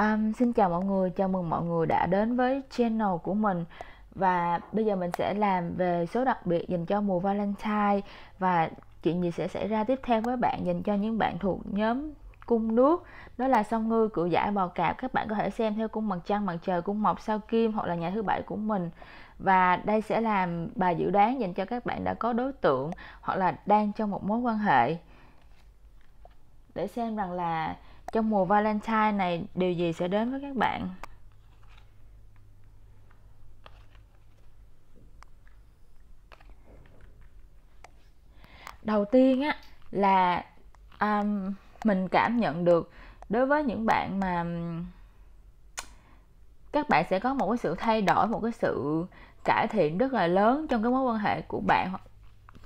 Um, xin chào mọi người, chào mừng mọi người đã đến với channel của mình Và bây giờ mình sẽ làm về số đặc biệt dành cho mùa Valentine Và chuyện gì sẽ xảy ra tiếp theo với bạn dành cho những bạn thuộc nhóm cung nước Đó là song ngư, cự giải, bò cạp Các bạn có thể xem theo cung mặt trăng, mặt trời, cung mộc, sao kim hoặc là nhà thứ bảy của mình Và đây sẽ làm bài dự đoán dành cho các bạn đã có đối tượng hoặc là đang trong một mối quan hệ Để xem rằng là trong mùa Valentine này điều gì sẽ đến với các bạn? Đầu tiên á là um, mình cảm nhận được đối với những bạn mà um, các bạn sẽ có một cái sự thay đổi một cái sự cải thiện rất là lớn trong cái mối quan hệ của bạn hoặc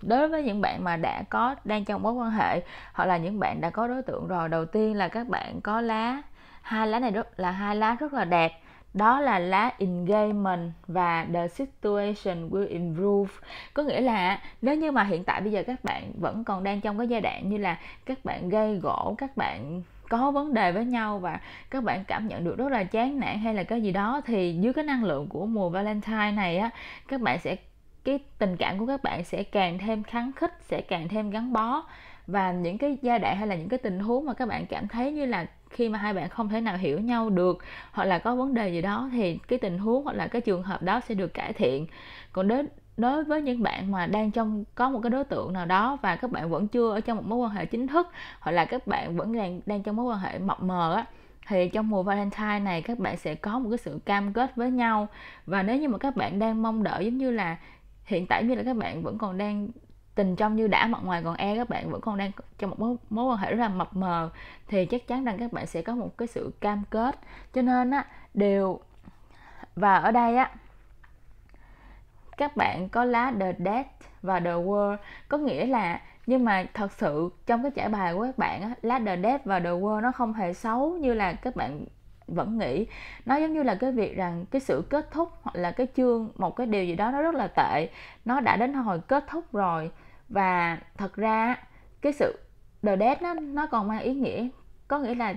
đối với những bạn mà đã có đang trong mối quan hệ hoặc là những bạn đã có đối tượng rồi đầu tiên là các bạn có lá hai lá này rất là hai lá rất là đẹp đó là lá engagement và the situation will improve có nghĩa là nếu như mà hiện tại bây giờ các bạn vẫn còn đang trong cái giai đoạn như là các bạn gây gỗ các bạn có vấn đề với nhau và các bạn cảm nhận được rất là chán nản hay là cái gì đó thì dưới cái năng lượng của mùa Valentine này á các bạn sẽ cái tình cảm của các bạn sẽ càng thêm kháng khích sẽ càng thêm gắn bó và những cái giai đoạn hay là những cái tình huống mà các bạn cảm thấy như là khi mà hai bạn không thể nào hiểu nhau được hoặc là có vấn đề gì đó thì cái tình huống hoặc là cái trường hợp đó sẽ được cải thiện còn đến đối với những bạn mà đang trong có một cái đối tượng nào đó và các bạn vẫn chưa ở trong một mối quan hệ chính thức hoặc là các bạn vẫn đang đang trong mối quan hệ mập mờ á thì trong mùa Valentine này các bạn sẽ có một cái sự cam kết với nhau và nếu như mà các bạn đang mong đợi giống như là hiện tại như là các bạn vẫn còn đang tình trong như đã mặt ngoài còn e các bạn vẫn còn đang trong một mối, mối quan hệ rất là mập mờ thì chắc chắn rằng các bạn sẽ có một cái sự cam kết cho nên á đều và ở đây á các bạn có lá the death và the world có nghĩa là nhưng mà thật sự trong cái trải bài của các bạn á lá the death và the world nó không hề xấu như là các bạn vẫn nghĩ nó giống như là cái việc rằng cái sự kết thúc hoặc là cái chương một cái điều gì đó nó rất là tệ nó đã đến hồi kết thúc rồi và thật ra cái sự the dead nó nó còn mang ý nghĩa có nghĩa là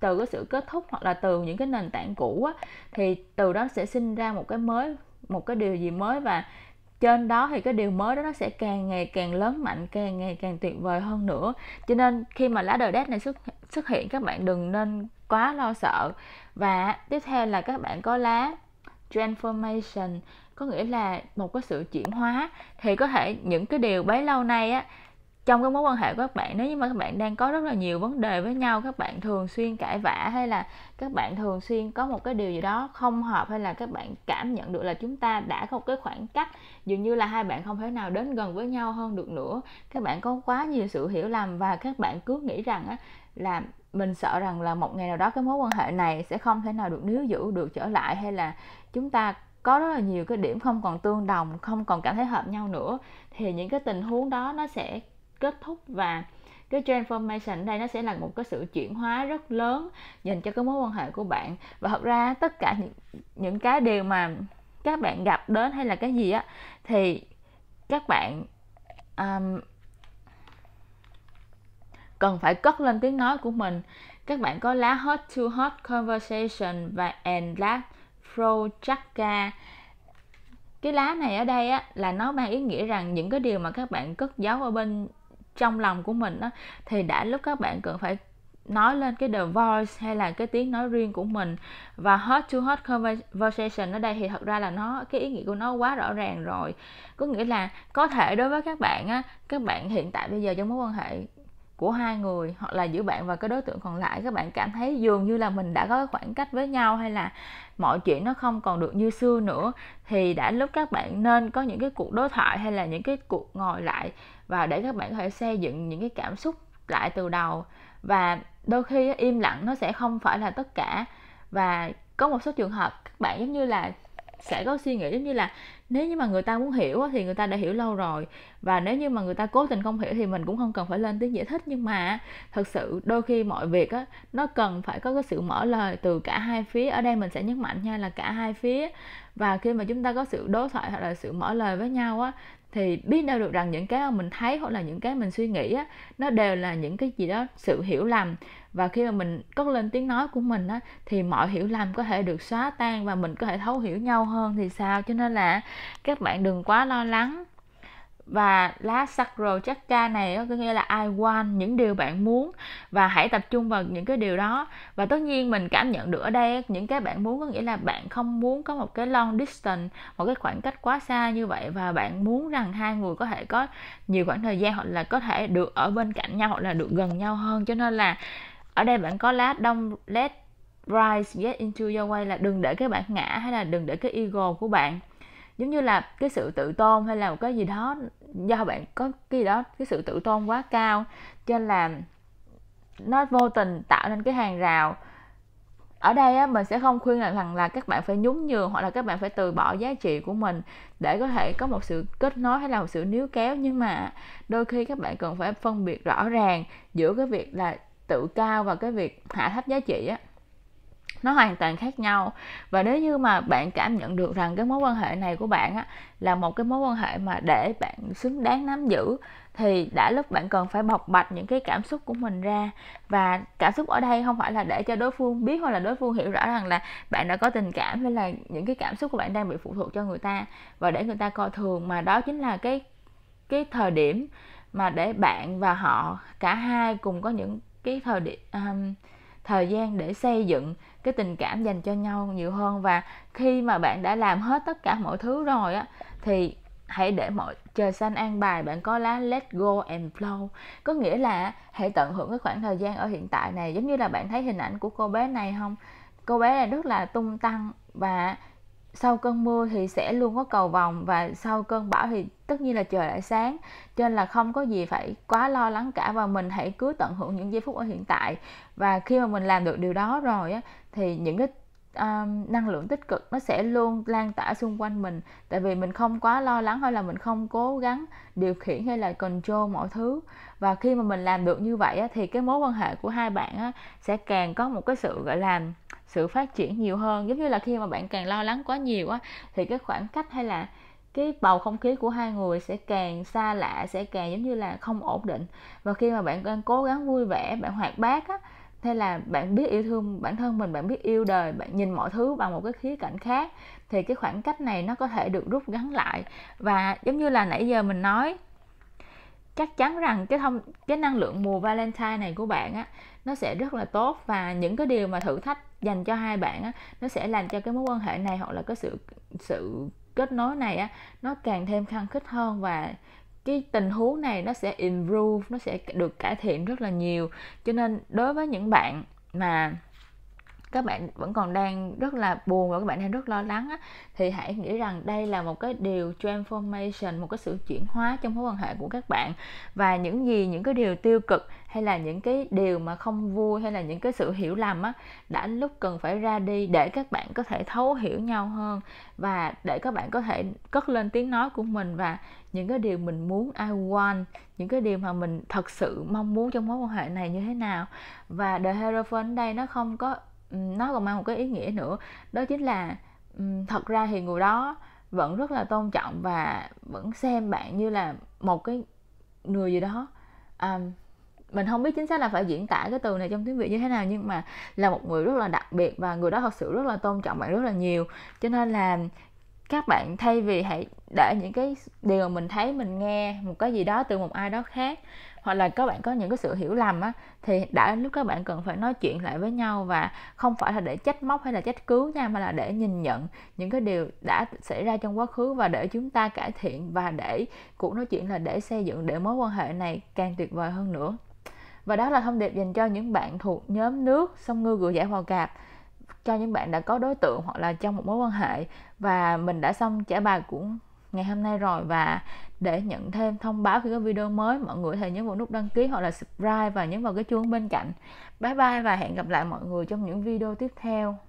từ cái sự kết thúc hoặc là từ những cái nền tảng cũ á, thì từ đó sẽ sinh ra một cái mới một cái điều gì mới và trên đó thì cái điều mới đó nó sẽ càng ngày càng lớn mạnh càng ngày càng tuyệt vời hơn nữa cho nên khi mà lá đời đét này xuất xuất hiện các bạn đừng nên quá lo sợ và tiếp theo là các bạn có lá transformation có nghĩa là một cái sự chuyển hóa thì có thể những cái điều bấy lâu nay á trong cái mối quan hệ của các bạn nếu như mà các bạn đang có rất là nhiều vấn đề với nhau các bạn thường xuyên cãi vã hay là các bạn thường xuyên có một cái điều gì đó không hợp hay là các bạn cảm nhận được là chúng ta đã có một cái khoảng cách dường như là hai bạn không thể nào đến gần với nhau hơn được nữa các bạn có quá nhiều sự hiểu lầm và các bạn cứ nghĩ rằng á, là mình sợ rằng là một ngày nào đó cái mối quan hệ này sẽ không thể nào được níu giữ được trở lại hay là chúng ta có rất là nhiều cái điểm không còn tương đồng không còn cảm thấy hợp nhau nữa thì những cái tình huống đó nó sẽ kết thúc và cái transformation đây nó sẽ là một cái sự chuyển hóa rất lớn dành cho cái mối quan hệ của bạn và thật ra tất cả những, những cái điều mà các bạn gặp đến hay là cái gì á thì các bạn um, cần phải cất lên tiếng nói của mình các bạn có lá hot to hot conversation và and last pro chakra cái lá này ở đây á là nó mang ý nghĩa rằng những cái điều mà các bạn cất giấu ở bên trong lòng của mình á thì đã lúc các bạn cần phải nói lên cái the voice hay là cái tiếng nói riêng của mình và heart to heart conversation ở đây thì thật ra là nó cái ý nghĩa của nó quá rõ ràng rồi có nghĩa là có thể đối với các bạn á các bạn hiện tại bây giờ trong mối quan hệ của hai người hoặc là giữa bạn và cái đối tượng còn lại các bạn cảm thấy dường như là mình đã có cái khoảng cách với nhau hay là mọi chuyện nó không còn được như xưa nữa thì đã lúc các bạn nên có những cái cuộc đối thoại hay là những cái cuộc ngồi lại và để các bạn có thể xây dựng những cái cảm xúc lại từ đầu và đôi khi im lặng nó sẽ không phải là tất cả và có một số trường hợp các bạn giống như là sẽ có suy nghĩ giống như là nếu như mà người ta muốn hiểu thì người ta đã hiểu lâu rồi và nếu như mà người ta cố tình không hiểu thì mình cũng không cần phải lên tiếng giải thích nhưng mà thật sự đôi khi mọi việc á nó cần phải có cái sự mở lời từ cả hai phía ở đây mình sẽ nhấn mạnh nha là cả hai phía và khi mà chúng ta có sự đối thoại hoặc là sự mở lời với nhau á thì biết đâu được rằng những cái mà mình thấy hoặc là những cái mình suy nghĩ á nó đều là những cái gì đó sự hiểu lầm và khi mà mình cất lên tiếng nói của mình á thì mọi hiểu lầm có thể được xóa tan và mình có thể thấu hiểu nhau hơn thì sao cho nên là các bạn đừng quá lo lắng và lá sacro chakra này có nghĩa là I want những điều bạn muốn và hãy tập trung vào những cái điều đó và tất nhiên mình cảm nhận được ở đây những cái bạn muốn có nghĩa là bạn không muốn có một cái long distance một cái khoảng cách quá xa như vậy và bạn muốn rằng hai người có thể có nhiều khoảng thời gian hoặc là có thể được ở bên cạnh nhau hoặc là được gần nhau hơn cho nên là ở đây bạn có lá đông let rise get into your way là đừng để cái bản ngã hay là đừng để cái ego của bạn giống như là cái sự tự tôn hay là một cái gì đó do bạn có cái gì đó cái sự tự tôn quá cao cho nên là nó vô tình tạo nên cái hàng rào ở đây á, mình sẽ không khuyên là rằng là các bạn phải nhún nhường hoặc là các bạn phải từ bỏ giá trị của mình để có thể có một sự kết nối hay là một sự níu kéo nhưng mà đôi khi các bạn cần phải phân biệt rõ ràng giữa cái việc là tự cao và cái việc hạ thấp giá trị á nó hoàn toàn khác nhau và nếu như mà bạn cảm nhận được rằng cái mối quan hệ này của bạn á, là một cái mối quan hệ mà để bạn xứng đáng nắm giữ thì đã lúc bạn cần phải bộc bạch những cái cảm xúc của mình ra và cảm xúc ở đây không phải là để cho đối phương biết hoặc là đối phương hiểu rõ rằng là bạn đã có tình cảm hay là những cái cảm xúc của bạn đang bị phụ thuộc cho người ta và để người ta coi thường mà đó chính là cái cái thời điểm mà để bạn và họ cả hai cùng có những cái thời điểm um, thời gian để xây dựng cái tình cảm dành cho nhau nhiều hơn và khi mà bạn đã làm hết tất cả mọi thứ rồi á thì hãy để mọi trời xanh an bài bạn có lá let go and flow có nghĩa là hãy tận hưởng cái khoảng thời gian ở hiện tại này giống như là bạn thấy hình ảnh của cô bé này không cô bé này rất là tung tăng và sau cơn mưa thì sẽ luôn có cầu vòng và sau cơn bão thì tất nhiên là trời lại sáng cho nên là không có gì phải quá lo lắng cả và mình hãy cứ tận hưởng những giây phút ở hiện tại và khi mà mình làm được điều đó rồi á, thì những cái um, năng lượng tích cực nó sẽ luôn lan tỏa xung quanh mình tại vì mình không quá lo lắng hay là mình không cố gắng điều khiển hay là control mọi thứ và khi mà mình làm được như vậy á, thì cái mối quan hệ của hai bạn á, sẽ càng có một cái sự gọi là sự phát triển nhiều hơn giống như là khi mà bạn càng lo lắng quá nhiều á thì cái khoảng cách hay là cái bầu không khí của hai người sẽ càng xa lạ sẽ càng giống như là không ổn định và khi mà bạn đang cố gắng vui vẻ bạn hoạt bát á hay là bạn biết yêu thương bản thân mình bạn biết yêu đời bạn nhìn mọi thứ bằng một cái khía cạnh khác thì cái khoảng cách này nó có thể được rút ngắn lại và giống như là nãy giờ mình nói chắc chắn rằng cái thông cái năng lượng mùa Valentine này của bạn á nó sẽ rất là tốt và những cái điều mà thử thách dành cho hai bạn á, nó sẽ làm cho cái mối quan hệ này hoặc là cái sự sự kết nối này á, nó càng thêm khăng khít hơn và cái tình huống này nó sẽ improve nó sẽ được cải thiện rất là nhiều cho nên đối với những bạn mà các bạn vẫn còn đang rất là buồn và các bạn đang rất lo lắng á, thì hãy nghĩ rằng đây là một cái điều transformation một cái sự chuyển hóa trong mối quan hệ của các bạn và những gì những cái điều tiêu cực hay là những cái điều mà không vui hay là những cái sự hiểu lầm á đã lúc cần phải ra đi để các bạn có thể thấu hiểu nhau hơn và để các bạn có thể cất lên tiếng nói của mình và những cái điều mình muốn I want những cái điều mà mình thật sự mong muốn trong mối quan hệ này như thế nào và The Hero Fun đây nó không có nó còn mang một cái ý nghĩa nữa đó chính là thật ra thì người đó vẫn rất là tôn trọng và vẫn xem bạn như là một cái người gì đó à, mình không biết chính xác là phải diễn tả cái từ này trong tiếng việt như thế nào nhưng mà là một người rất là đặc biệt và người đó thật sự rất là tôn trọng bạn rất là nhiều cho nên là các bạn thay vì hãy để những cái điều mình thấy mình nghe một cái gì đó từ một ai đó khác hoặc là các bạn có những cái sự hiểu lầm á thì đã lúc các bạn cần phải nói chuyện lại với nhau và không phải là để trách móc hay là trách cứu nha mà là để nhìn nhận những cái điều đã xảy ra trong quá khứ và để chúng ta cải thiện và để cuộc nói chuyện là để xây dựng để mối quan hệ này càng tuyệt vời hơn nữa và đó là thông điệp dành cho những bạn thuộc nhóm nước sông ngư gửi giải hòa cạp cho những bạn đã có đối tượng hoặc là trong một mối quan hệ và mình đã xong trả bài của ngày hôm nay rồi và để nhận thêm thông báo khi có video mới mọi người thì nhấn vào nút đăng ký hoặc là subscribe và nhấn vào cái chuông bên cạnh bye bye và hẹn gặp lại mọi người trong những video tiếp theo